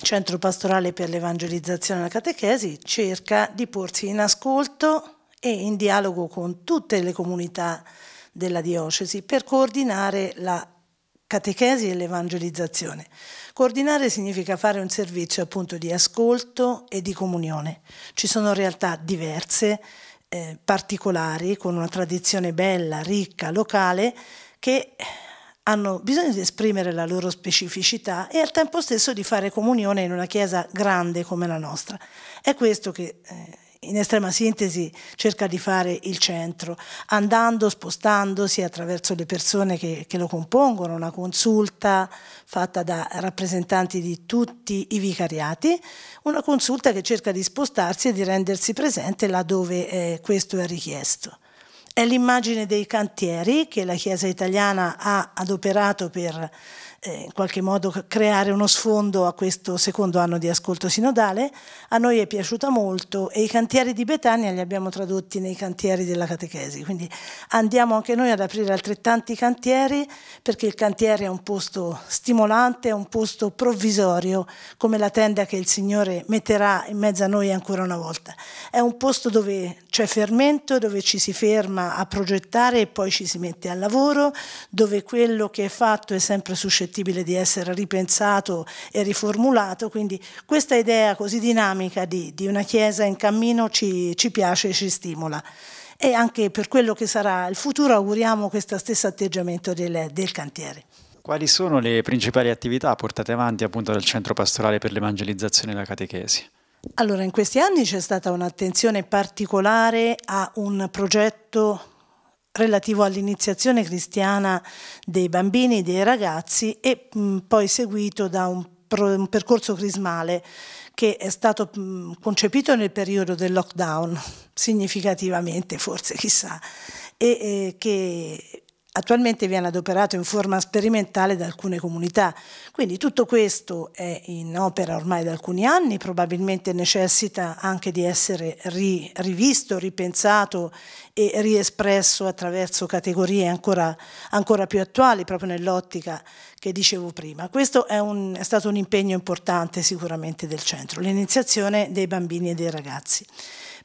Centro Pastorale per l'Evangelizzazione e la Catechesi cerca di porsi in ascolto e in dialogo con tutte le comunità della diocesi per coordinare la catechesi e l'evangelizzazione. Coordinare significa fare un servizio appunto di ascolto e di comunione. Ci sono realtà diverse, eh, particolari, con una tradizione bella, ricca, locale, che hanno bisogno di esprimere la loro specificità e al tempo stesso di fare comunione in una chiesa grande come la nostra. È questo che eh, in estrema sintesi cerca di fare il centro, andando, spostandosi attraverso le persone che, che lo compongono, una consulta fatta da rappresentanti di tutti i vicariati, una consulta che cerca di spostarsi e di rendersi presente laddove eh, questo è richiesto. È l'immagine dei cantieri che la Chiesa italiana ha adoperato per eh, in qualche modo creare uno sfondo a questo secondo anno di ascolto sinodale. A noi è piaciuta molto e i cantieri di Betania li abbiamo tradotti nei cantieri della catechesi, quindi andiamo anche noi ad aprire altrettanti cantieri perché il cantiere è un posto stimolante, è un posto provvisorio come la tenda che il Signore metterà in mezzo a noi ancora una volta. È un posto dove c'è fermento, dove ci si ferma a progettare e poi ci si mette al lavoro, dove quello che è fatto è sempre suscettibile suscettibile di essere ripensato e riformulato, quindi questa idea così dinamica di, di una Chiesa in cammino ci, ci piace e ci stimola e anche per quello che sarà il futuro auguriamo questo stesso atteggiamento del, del, cantiere. Quali sono le principali attività portate avanti appunto dal Centro Pastorale per l'Evangelizzazione e la Catechesi? Allora, in questi anni c'è stata un'attenzione particolare a un progetto relativo all'iniziazione cristiana dei bambini e dei ragazzi e mh, mm, poi seguito da un, un percorso crismale che è stato mh, mm, concepito nel periodo del lockdown, significativamente forse chissà, e eh, che attualmente viene adoperato in forma sperimentale da alcune comunità. Quindi tutto questo è in opera ormai da alcuni anni, probabilmente necessita anche di essere ri, rivisto, ripensato e riespresso attraverso categorie ancora, ancora più attuali, proprio nell'ottica che dicevo prima. Questo è, un, è stato un impegno importante sicuramente del centro, l'iniziazione dei bambini e dei ragazzi.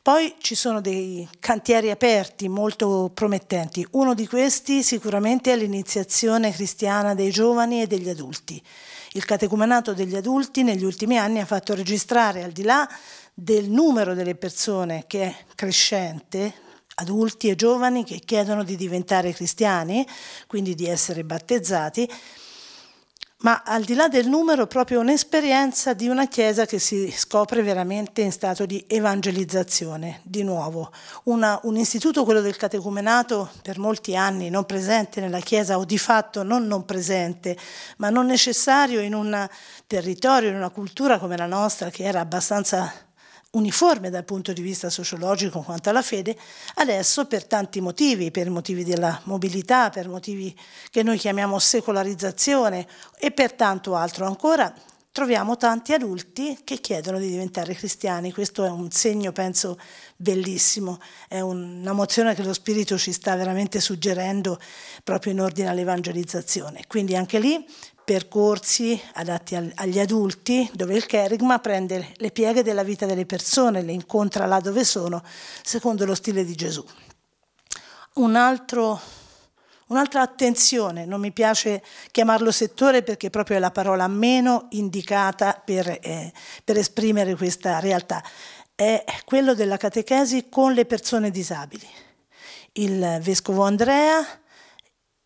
Poi ci sono dei cantieri aperti molto promettenti. Uno di questi sicuramente è l'iniziazione cristiana dei giovani e degli adulti. Il catecumenato degli adulti negli ultimi anni ha fatto registrare, al di là del numero delle persone che è crescente, adulti e giovani che chiedono di diventare cristiani, quindi di essere battezzati, ma al di là del numero proprio un'esperienza di una Chiesa che si scopre veramente in stato di evangelizzazione, di nuovo. Una, un istituto, quello del catecumenato, per molti anni non presente nella Chiesa o di fatto non non presente, ma non necessario in un territorio, in una cultura come la nostra che era abbastanza uniforme dal punto di vista sociologico quanto alla fede, adesso per tanti motivi, per motivi della mobilità, per motivi che noi chiamiamo secolarizzazione e per tanto altro ancora, troviamo tanti adulti che chiedono di diventare cristiani. Questo è un segno, penso, bellissimo, è una mozione che lo Spirito ci sta veramente suggerendo proprio in ordine all'evangelizzazione. Quindi anche lì percorsi adatti al, agli adulti dove il Kerigma prende le pieghe della vita delle persone, le incontra là dove sono, secondo lo stile di Gesù. Un'altra attenzione, non mi piace chiamarlo settore perché proprio è la parola meno indicata per, eh, per esprimere questa realtà, è quello della catechesi con le persone disabili. Il vescovo Andrea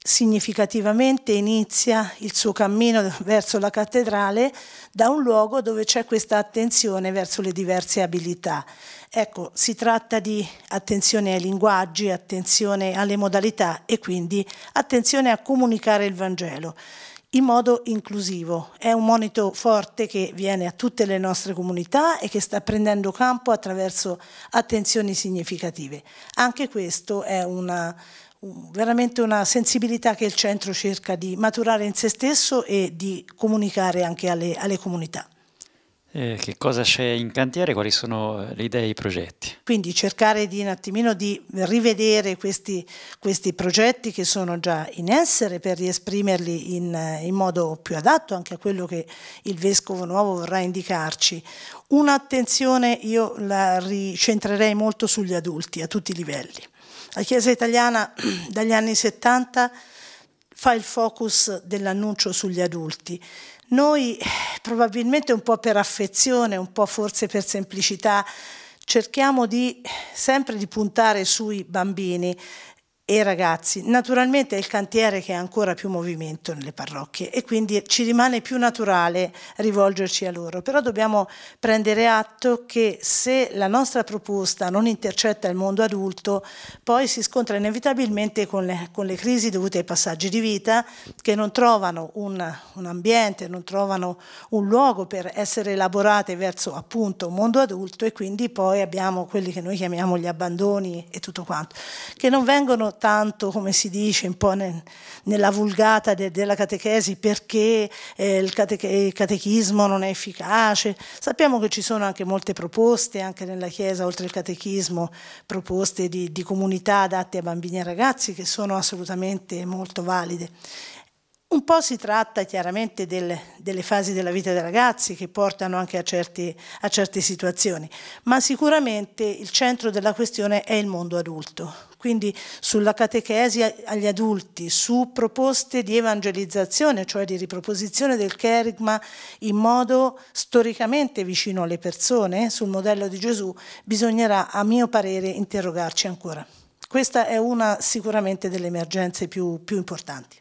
significativamente inizia il suo cammino verso la cattedrale da un luogo dove c'è questa attenzione verso le diverse abilità. Ecco, si tratta di attenzione ai linguaggi, attenzione alle modalità e quindi attenzione a comunicare il Vangelo in modo inclusivo. È un monito forte che viene a tutte le nostre comunità e che sta prendendo campo attraverso attenzioni significative. Anche questo è una, veramente una sensibilità che il centro cerca di maturare in se stesso e di comunicare anche alle, alle comunità eh, che cosa c'è in cantiere, quali sono eh, le idee e i progetti. Quindi cercare di un attimino di rivedere questi, questi progetti che sono già in essere per riesprimerli in, eh, in, modo più adatto anche a quello che il Vescovo Nuovo vorrà indicarci. Un'attenzione io la ricentrerei molto sugli adulti a tutti i livelli. La Chiesa italiana dagli anni 70 fa il focus dell'annuncio sugli adulti. Noi eh, probabilmente un po' per affezione, un po' forse per semplicità, cerchiamo di, eh, sempre di puntare sui bambini e ragazzi. Naturalmente è il cantiere che ha ancora più movimento nelle parrocchie e quindi ci rimane più naturale rivolgerci a loro, però dobbiamo prendere atto che se la nostra proposta non intercetta il mondo adulto, poi si scontra inevitabilmente con le, con le crisi dovute ai passaggi di vita che non trovano un, un ambiente, non trovano un luogo per essere elaborate verso appunto un mondo adulto e quindi poi abbiamo quelli che noi chiamiamo gli abbandoni e tutto quanto, che non vengono tanto, come si dice, un po' nel, nella vulgata de, della catechesi perché eh, il, cateche, il, catechismo non è efficace. Sappiamo che ci sono anche molte proposte, anche nella Chiesa, oltre al catechismo, proposte di, di comunità adatte a bambini e ragazzi che sono assolutamente molto valide. Un po' si tratta chiaramente del, delle fasi della vita dei ragazzi che portano anche a, certi, a certe situazioni, ma sicuramente il centro della questione è il mondo adulto. Quindi sulla catechesi agli adulti, su proposte di evangelizzazione, cioè di riproposizione del cherigma in modo storicamente vicino alle persone, sul modello di Gesù, bisognerà a mio parere interrogarci ancora. Questa è una sicuramente delle emergenze più, più importanti.